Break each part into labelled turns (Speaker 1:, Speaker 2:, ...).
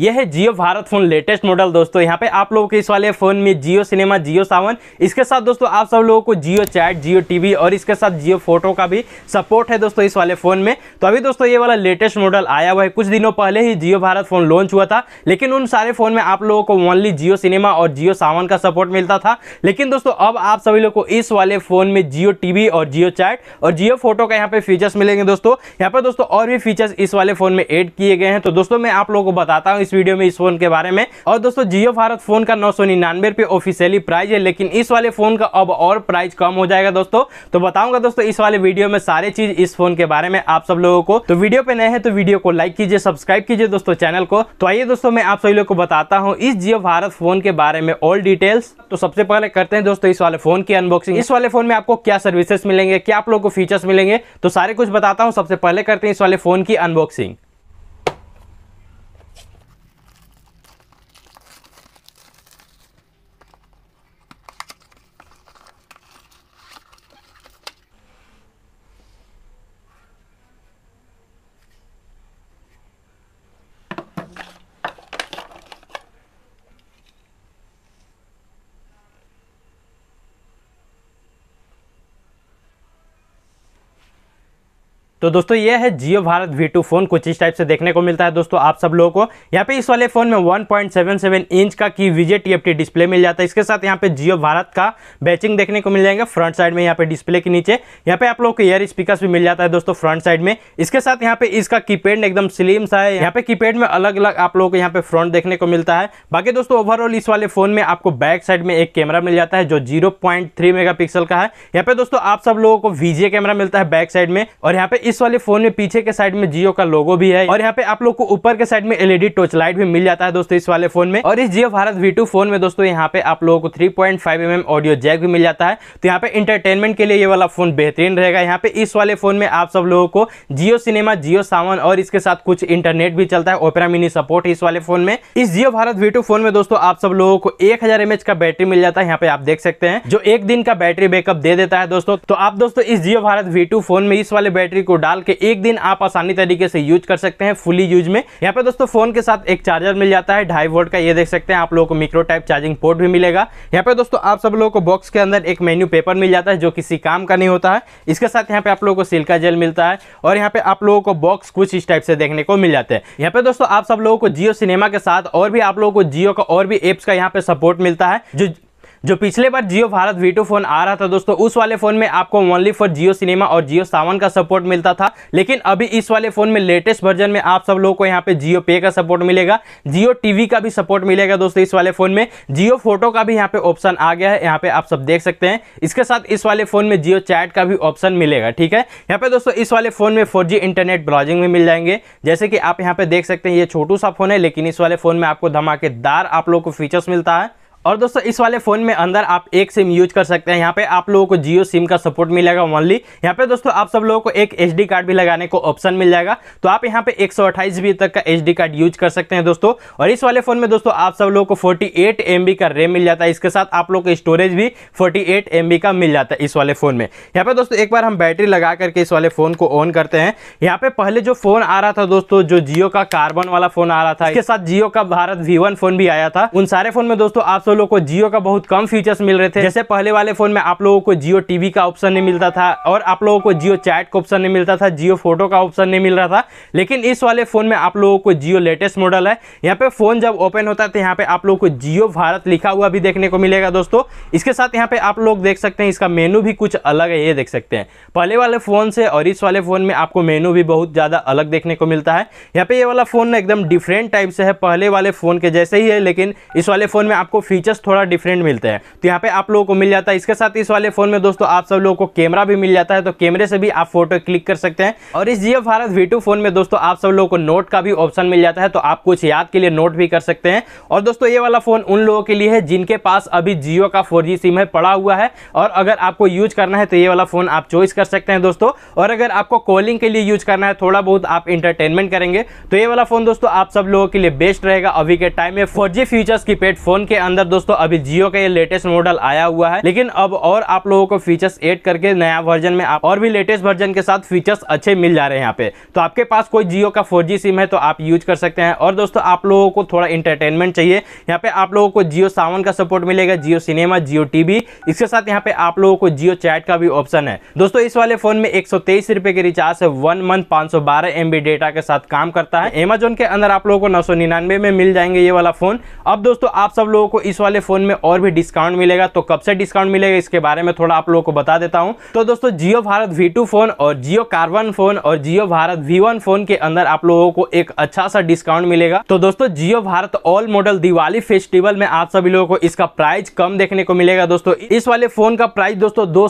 Speaker 1: यह है Jio Bharat phone latest model दोस्तों यहाँ पे आप लोगों के इस वाले फोन में जियो सिनेमा जियो सावन इसके साथ दोस्तों आप सब लोगों को जियो चैट जियो टीवी और इसके साथ जियो फोटो का भी सपोर्ट है दोस्तों इस वाले फोन में तो अभी दोस्तों ये वाला लेटेस्ट मॉडल आया हुआ है कुछ दिनों पहले ही जियो भारत फोन लॉन्च हुआ था लेकिन उन सारे फोन में आप लोगों को ओनली जियो सिनेमा और जियो सावन का सपोर्ट मिलता था लेकिन दोस्तों अब आप सभी लोग को इस वाले फोन में जियो टीवी और जियो चैट और जियो फोटो का यहाँ पे फीचर्स मिलेंगे दोस्तों यहाँ पर दोस्तों और भी फीचर्स इस वाले फोन में एड किए गए हैं तो दोस्तों मैं आप लोगों को बताता हूँ इस वीडियो में इस फोन के बारे में और दोस्तों जियो भारत फोन का नौ सौ निन्यानवे पे ऑफिशियली प्राइस है लेकिन इस वाले फोन का अब और प्राइस कम हो जाएगा दोस्तों तो बताऊंगा दोस्तों इस वाले वीडियो में सारे चीज इस फोन के बारे में आप सब लोगों को तो वीडियो पे नए हैं तो वीडियो को लाइक कीजिए सब्सक्राइब कीजिए दोस्तों चैनल को तो आइए दोस्तों मैं आप सभी लोग को बताता हूँ इस जियो भारत फोन के बारे में ऑल डिटेल्स तो सबसे पहले करते हैं दोस्तों इस वाले फोन की अनबॉक्सिंग इस वाले फोन में आपको क्या सर्विसेस मिलेंगे क्या आप लोगों को फीचर्स मिलेंगे तो सारे कुछ बताता हूँ सबसे पहले करते हैं इस वाले फोन की अनबॉक्सिंग तो दोस्तों ये है Jio Bharat V two phone कुछ इस टाइप से देखने को मिलता है दोस्तों आप सब लोगों को यहाँ पे इस वाले फोन में 1.77 इंच का की विजे टी डिस्प्ले मिल जाता है इसके साथ यहाँ पे जियो भारत का बैचिंग देखने को मिल जाएगा फ्रंट साइड में यहाँ पे डिस्प्ले के नीचे यहाँ पे आप लोग को एयर स्पीकर भी मिल जाता है दोस्तों फ्रंट साइड में इसके साथ यहाँ पे इसका कीपैड एकदम स्लिम सा है यहाँ पे कीपैड में अलग अलग आप लोगों को यहाँ पे फ्रंट देखने को मिलता है बाकी दोस्तों ओवरऑल इस वाले फोन में आपको बैक साइड में एक कैमरा मिल जाता है जो zero point three mega pixel का है यहाँ पे दोस्तों आप सब लोगों को वीजे कैमरा मिलता है बैक साइड में और यहाँ पे इस वाले फोन में पीछे के साइड में जियो का लोगो भी है और यहाँ पे आप लोग को ऊपर के साइड में एलईडी टोच लाइट भी मिल जाता है दोस्तों इस वाले फोन में और इस जियो भारत वी फोन में दोस्तों यहाँ पे आप लोगों को थ्री पॉइंट ऑडियो जैक भी मिल जाता है तो यहाँ पे इंटरटेनमेंट के लिए ये वाला फोन बेहतरीन रहेगा यहाँ पे इस वाले फोन में आप सब लोगों को जियो सिनेमा जियो सावन और इसके साथ कुछ इंटरनेट भी चलता है ओपेरा मिनी सपोर्ट इस वाले फोन में इस जियो भारत वी फोन में दोस्तों आप सब लोगों को एक हजार का बैटरी मिल जाता है यहाँ पे आप देख सकते हैं जो एक दिन का बैटरी बैकअप दे देता है दोस्तों तो आप दोस्तों इस जियो भारत वी फोन में इस वाले बैटरी को डाल के एक दिन आप आसानी तरीके से यूज कर सकते हैं फुली यूज में यहाँ पे दोस्तों फोन के साथ एक चार्जर मिल जाता है ढाई वोल्ट का ये देख सकते हैं आप लोगों को माइक्रो टाइप चार्जिंग पोर्ट भी मिलेगा यहाँ पे दोस्तों आप सब लोगों को बॉक्स के अंदर एक मेन्यू पेपर मिल जाता है जो किसी काम का नहीं होता है इसके साथ यहाँ पे आप लोगों को सिल्का जेल मिलता है और यहाँ पे आप लोगों को बॉक्स कुछ इस टाइप से देखने को मिल जाते हैं यहाँ पे दोस्तों आप सब लोगों को जियो सिनेमा के साथ और भी आप लोगों को जियो का और भी एप्स का यहाँ पे सपोर्ट मिलता है जो जो पिछले बार जियो भारत वीटो फोन आ रहा था दोस्तों उस वाले फ़ोन में आपको ओनली फॉर जियो सिनेमा और जियो सावन का सपोर्ट मिलता था लेकिन अभी इस वाले फ़ोन में लेटेस्ट वर्जन में आप सब लोगों को यहाँ पे जियो पे का सपोर्ट मिलेगा जियो टीवी का भी सपोर्ट मिलेगा दोस्तों इस वाले फ़ोन में जियो फोटो का भी यहाँ पे ऑप्शन आ गया है यहाँ पे आप सब देख सकते हैं इसके साथ इस वाले फ़ोन में जियो चैट का भी ऑप्शन मिलेगा ठीक है यहाँ पे दोस्तों इस वाले फ़ोन में फोर इंटरनेट ब्राउजिंग भी मिल जाएंगे जैसे कि आप यहाँ पे देख सकते हैं ये छोटू सा फ़ोन है लेकिन इस वाले फ़ोन में आपको धमाकेदार आप लोग को फीचर्स मिलता है और दोस्तों इस वाले फ़ोन में अंदर आप एक सिम यूज कर सकते हैं यहाँ पे आप लोगों को जियो सिम का सपोर्ट मिलेगा ओनली यहाँ पे दोस्तों आप सब लोगों को एक एसडी कार्ड भी लगाने को ऑप्शन मिल जाएगा तो आप यहाँ पे एक सौ तक का एसडी कार्ड यूज कर सकते हैं दोस्तों और इस वाले फ़ोन में दोस्तों आप सब लोगों को फोर्टी एट का रैम मिल जाता है इसके साथ आप लोग को स्टोरेज भी फोर्टी एट का मिल जाता है इस वाले फ़ोन में यहाँ पे दोस्तों एक बार हम बैटरी लगा करके इस वाले फ़ोन को ऑन करते हैं यहाँ पे पहले जो फ़ोन आ रहा था दोस्तों जो जियो का कार्बन वाला फ़ोन आ रहा था इसके साथ जियो का भारत वी फ़ोन भी आया था उन सारे फ़ोन में दोस्तों आप सब लोग को जियो का बहुत कम फीचर्स मिल रहे थे जैसे पहले वाले फोन में आप लोगों को जियो टीवी का ऑप्शन नहीं मिलता था और आप लोगों को जियो चैट का ऑप्शन नहीं मिलता था जियो फोटो का ऑप्शन नहीं मिल रहा था लेकिन इस वाले फोन में आप लोगों को जियो लेटेस्ट मॉडल है यहाँ पे फोन जब ओपन होता था तो यहाँ पे आप लोगों को जियो भारत लिखा हुआ भी देखने को मिलेगा दोस्तों इसके साथ यहाँ पे आप लोग देख सकते हैं इसका मेनू भी कुछ अलग है ये देख सकते हैं पहले वाले फोन से और इस वाले फोन में आपको मेनू भी बहुत ज़्यादा अलग देखने को मिलता है यहाँ पे ये वाला फोन एकदम डिफरेंट टाइप से है पहले वाले फोन के जैसे ही है लेकिन इस वाले फोन में आपको फीचर फीचर्स थोड़ा डिफरेंट मिलते हैं तो यहाँ पे आप लोगों को मिल जाता है इसके साथ इस वाले फोन में दोस्तों आप सब लोगों को कैमरा भी मिल जाता है तो कैमरे से भी आप फोटो क्लिक कर सकते हैं और इस जियो भारत वी फोन में दोस्तों आप सब लोगों को नोट का भी ऑप्शन मिल जाता है तो आप कुछ याद के लिए नोट भी कर सकते हैं और दोस्तों ये वाला फोन उन लोगों के लिए है जिनके पास अभी जियो का फोर सिम है पड़ा हुआ है और अगर आपको यूज करना है तो ये वाला फोन आप चॉइस कर सकते हैं दोस्तों और अगर आपको कॉलिंग के लिए यूज करना है थोड़ा बहुत आप इंटरटेनमेंट करेंगे तो ये वाला फोन दोस्तों आप सब लोगों के लिए बेस्ट रहेगा अभी के टाइम में फोर जी फ्यूचर्स की पेड फोन के अंदर दोस्तों अभी जियो का ये लेटेस्ट मॉडल आया हुआ है लेकिन अब और आप लोगों को फीचर्स एड करके नया वर्जन में आप और भी लेटेस्ट वर्जन के साथ फीचर्स अच्छे मिल जा रहे हैं यहाँ पे तो आपके पास कोई जियो का फोर सिम है तो आप यूज कर सकते हैं और दोस्तों आप लोगों को थोड़ा इंटरटेनमेंट चाहिए यहाँ पे आप लोगों को जियो सावन का सपोर्ट मिलेगा जियो सिनेमा जियो टीवी इसके साथ यहाँ पे आप लोगों को जियो चैट का भी ऑप्शन है दोस्तों इस वाले फोन में एक रुपए के रिचार्ज है वन मंथ पांच सौ डेटा के साथ काम करता है एमेजोन के अंदर आप लोगों को नौ में मिल जाएंगे ये वाला फोन अब दोस्तों आप सब लोगों को इस इस वाले फ़ोन में और भी डिस्काउंट मिलेगा तो कब से डिस्काउंट मिलेगा इसके बारे में थोड़ा आप लोगों को बता देता हूँ तो दोस्तों जियो भारत वी फ़ोन और जियो कार्बन फ़ोन और जियो भारत वी फ़ोन के अंदर आप लोगों को एक अच्छा सा डिस्काउंट मिलेगा तो दोस्तों Jio Bharat all model Diwali festival में आप सभी लोगों को इसका प्राइस कम देखने को मिलेगा दोस्तों इस वाले फ़ोन का प्राइस दोस्तों दो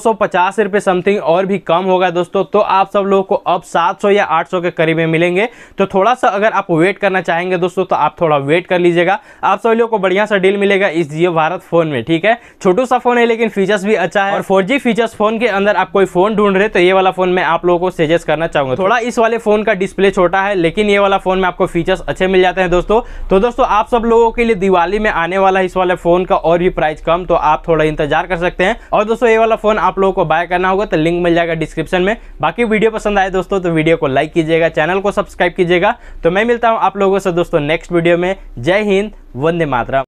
Speaker 1: रुपए समथिंग और भी कम होगा दोस्तों तो आप सब लोगों को अब 700 या 800 के करीब में मिलेंगे तो थोड़ा सा अगर आप वेट करना चाहेंगे दोस्तों तो आप थोड़ा वेट कर लीजिएगा आप सभी लोगों को बढ़िया सा डील मिलेगा इस जियो भारत फोन में ठीक है छोटू सा फोन है लेकिन फीचर्स भी अच्छा है और फोर फीचर्स फोन के अंदर आप कोई फोन ढूंढ रहे तो ये वाला फोन मैं आप लोगों को सजेस्ट करना चाहूंगा तो- थोड़ा इस वाले फोन का डिस्प्ले छोटा है लेकिन ये वाला फोन में आपको फीचर्स अच्छे मिल जाते हैं दोस्तों तो दोस्तों आप सब लोगों के लिए दिवाली में आने वाला इस वाले फोन का और भी प्राइस कम तो आप थोड़ा इंतजार कर सकते हैं और दोस्तों ये वाला फोन आप लोगों को बाय करना होगा तो लिंक मिल जाएगा डिस्क्रिप्शन में बाकी वीडियो पसंद आए दोस्तों तो वीडियो को लाइक कीजिएगा चैनल को सब्सक्राइब कीजिएगा तो मैं मिलता हूं आप लोगों से दोस्तों नेक्स्ट वीडियो में जय हिंद वंदे मातरा